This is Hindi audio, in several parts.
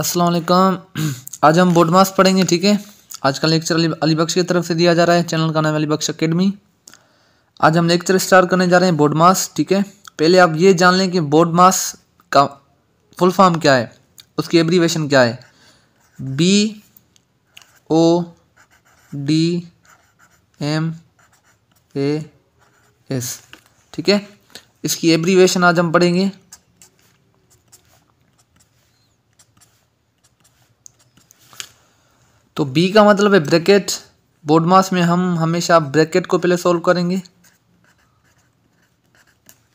अस्सलाम वालेकुम आज हम बोर्ड मास पढ़ेंगे ठीक है आज का लेक्चर अली अलीबख्श की तरफ से दिया जा रहा है चैनल का नाम है अलीबख्श अकेडमी आज हम लेक्चर स्टार्ट करने जा रहे हैं बोर्ड मास ठीक है पहले आप ये जान लें कि बोर्ड मास का फुल फॉर्म क्या है उसकी एब्रीवेशन क्या है B O D M A S ठीक है इसकी एब्रीवेशन आज हम पढ़ेंगे तो बी का मतलब है ब्रैकेट बोर्ड मास में हम हमेशा ब्रैकेट को पहले सॉल्व करेंगे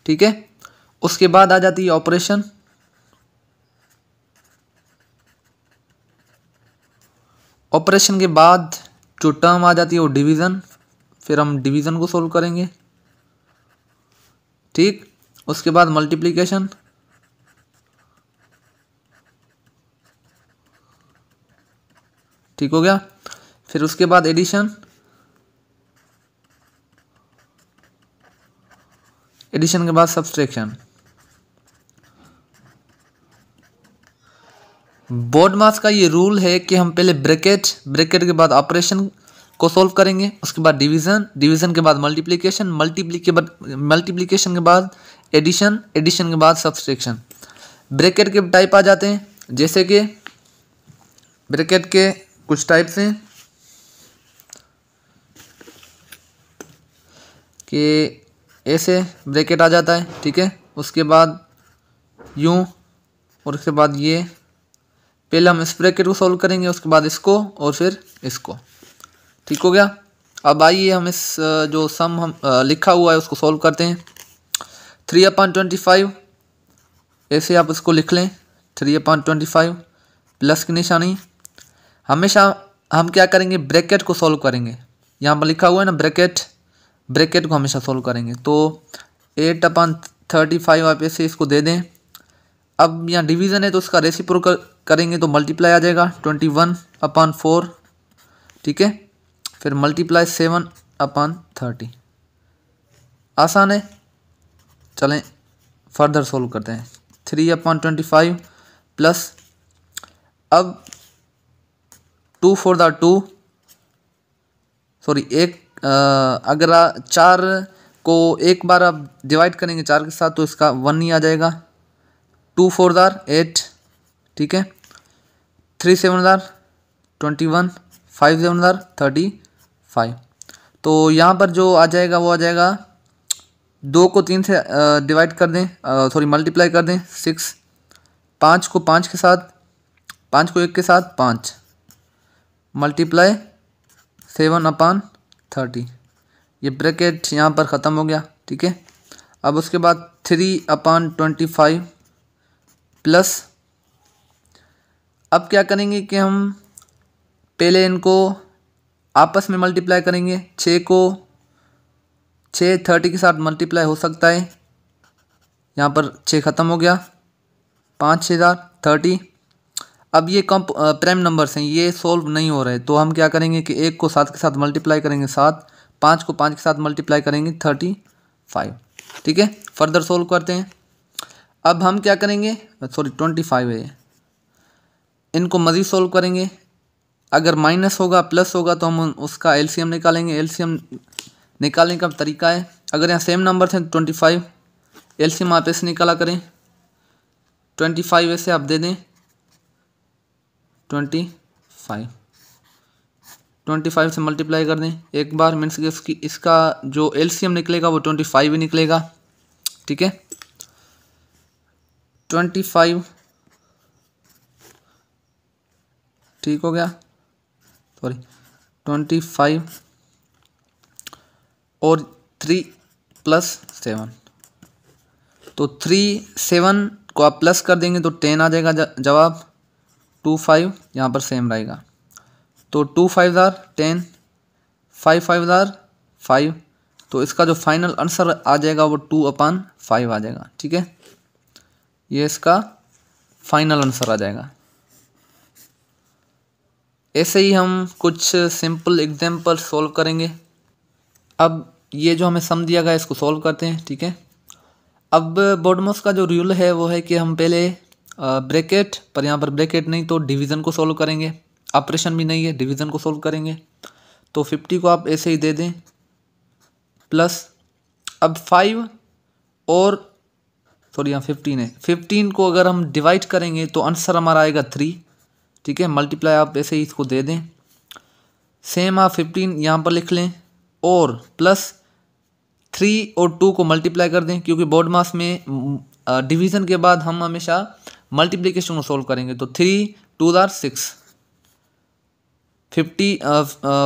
ठीक है उसके बाद आ जाती है ऑपरेशन ऑपरेशन के बाद जो टर्म आ जाती है वो डिवीज़न फिर हम डिवीज़न को सॉल्व करेंगे ठीक उसके बाद मल्टीप्लिकेशन ठीक हो गया फिर उसके बाद एडिशन एडिशन के बाद सब्सट्रैक्शन बोर्ड मास का ये रूल है कि हम पहले ब्रैकेट ब्रैकेट के बाद ऑपरेशन को सॉल्व करेंगे उसके बाद डिवीजन डिवीजन के बाद मल्टीप्लिकेशन मल्टीप्ली मल्टीप्लिकेशन के बाद एडिशन एडिशन के बाद सब्सट्रैक्शन ब्रैकेट के टाइप आ जाते हैं जैसे कि ब्रैकेट के कुछ टाइप्स हैं कि ऐसे ब्रैकेट आ जाता है ठीक है उसके बाद यूँ और उसके बाद ये पहले हम इस ब्रैकेट को सॉल्व करेंगे उसके बाद इसको और फिर इसको ठीक हो गया अब आइए हम इस जो सम हम लिखा हुआ है उसको सॉल्व करते हैं थ्री अपॉन ट्वेंटी फाइव ऐसे आप इसको लिख लें three upon twenty five plus की निशानी हमेशा हम क्या करेंगे ब्रैकेट को सॉल्व करेंगे यहाँ पर लिखा हुआ है ना ब्रैकेट ब्रैकेट को हमेशा सॉल्व करेंगे तो एट अपन थर्टी फाइव आप ऐसे इसको दे दें अब यहाँ डिवीज़न है तो उसका रेसिप्रो कर, करेंगे तो मल्टीप्लाई आ जाएगा ट्वेंटी वन अपन फोर ठीक है फिर मल्टीप्लाई सेवन अपन थर्टी आसान है चलें फर्दर सोल्व करते हैं three upon twenty five plus अब two four the two sorry एक आ, अगर आ, चार को एक बार आप डिवाइड करेंगे चार के साथ तो इसका वन ही आ जाएगा टू फोर दार एट ठीक है थ्री सेवन दार ट्वेंटी वन फाइव सेवन दार थर्टी फाइव तो यहाँ पर जो आ जाएगा वो आ जाएगा दो को तीन से डिवाइड कर दें सॉरी मल्टीप्लाई कर दें सिक्स पाँच को पाँच के साथ पाँच को एक के साथ पाँच मल्टीप्लाई सेवन अपान थर्टी ये ब्रैकेट यहाँ पर ख़त्म हो गया ठीक है अब उसके बाद three upon twenty five plus अब क्या करेंगे कि हम पहले इनको आपस में मल्टीप्लाई करेंगे छः को छः थर्टी के साथ मल्टीप्लाई हो सकता है यहाँ पर छः ख़त्म हो गया पाँच छः हज़ार थर्टी अब ये कम प्राइम नंबर्स हैं ये सॉल्व नहीं हो रहे तो हम क्या करेंगे कि एक को सात के साथ मल्टीप्लाई करेंगे सात पाँच को पाँच के साथ मल्टीप्लाई करेंगे थर्टी फाइव ठीक है फर्दर सोल्व करते हैं अब हम क्या करेंगे सॉरी ट्वेंटी फाइव है इनको मज़ीद सोल्व करेंगे अगर माइनस होगा प्लस होगा तो हम उसका एम निकालेंगे एम निकालने का तरीका है अगर यहाँ सेम नंबर थे ट्वेंटी फाइव एम आप ऐसे निकाला करें ट्वेंटी फाइव ऐसे आप दे दें ट्वेंटी फाइव ट्वेंटी फाइव से मल्टीप्लाई कर दें एक बार मीन्स कि उसकी इसका जो एल निकलेगा वो ट्वेंटी फाइव ही निकलेगा ठीक है ट्वेंटी फाइव ठीक हो गया सॉरी ट्वेंटी फाइव और थ्री प्लस सेवन तो थ्री सेवन को आप प्लस कर देंगे तो टेन आ जाएगा जवाब टू फाइव यहाँ पर सेम रहेगा तो टू फाइव हजार टेन फाइव फाइव हजार फाइव तो इसका जो फाइनल आंसर आ जाएगा वो टू अपान फाइव आ जाएगा ठीक है ये इसका फाइनल आंसर आ जाएगा ऐसे ही हम कुछ सिंपल एग्जाम्पल सॉल्व करेंगे अब ये जो हमें सम दिया गया इसको सॉल्व करते हैं ठीक है अब बोडमोस का जो रूल है वो है कि हम पहले ब्रैकेट पर यहाँ पर ब्रैकेट नहीं तो डिवीज़न को सॉल्व करेंगे ऑपरेशन भी नहीं है डिवीज़न को सॉल्व करेंगे तो फिफ्टी को आप ऐसे ही दे दें प्लस अब फाइव और सॉरी यहाँ फिफ्टीन है फिफ्टीन को अगर हम डिवाइड करेंगे तो आंसर हमारा आएगा थ्री ठीक है मल्टीप्लाई आप ऐसे ही इसको दे दें सेम आप फिफ्टीन यहाँ पर लिख लें और प्लस थ्री और टू को मल्टीप्लाई कर दें क्योंकि बोर्ड मास में डिवीज़न के बाद हम हमेशा मल्टीप्लीकेशन को सोल्व करेंगे तो थ्री टू दर सिक्स फिफ्टी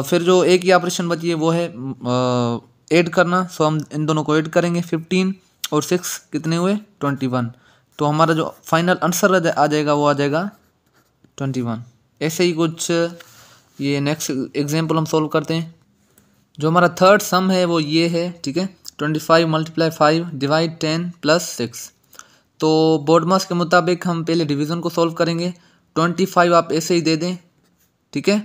फिर जो एक ही ऑपरेशन बची है वो है ऐड uh, करना सो हम इन दोनों को ऐड करेंगे फिफ्टीन और सिक्स कितने हुए ट्वेंटी वन तो हमारा जो फाइनल आंसर आ जाएगा वो आ जाएगा ट्वेंटी वन ऐसे ही कुछ ये नेक्स्ट एग्जाम्पल हम सोल्व करते हैं जो हमारा थर्ड सम है वो ये है ठीक है twenty five multiply five divide ten plus six तो बोर्डमास के मुताबिक हम पहले डिवीज़न को सॉल्व करेंगे ट्वेंटी फाइव आप ऐसे ही दे दें ठीक है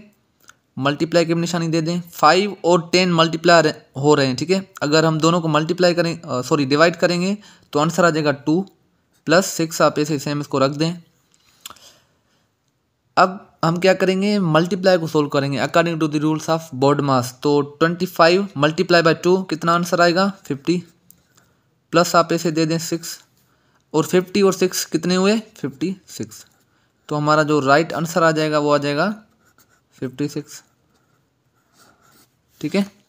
मल्टीप्लाई की निशानी दे दें फाइव और टेन मल्टीप्लाई हो रहे हैं ठीक है अगर हम दोनों को मल्टीप्लाई करें सॉरी डिवाइड करेंगे तो आंसर आ जाएगा टू प्लस सिक्स आप ऐसे सेम इसको रख दें अब हम क्या करेंगे मल्टीप्लाई को सोल्व करेंगे according to the rules of BODMAS तो twenty five multiply by two कितना आंसर आएगा फिफ्टी प्लस आप ऐसे दे दें सिक्स और फिफ्टी और सिक्स कितने हुए फिफ्टी सिक्स तो हमारा जो राइट आंसर आ जाएगा वो आ जाएगा फिफ्टी सिक्स ठीक है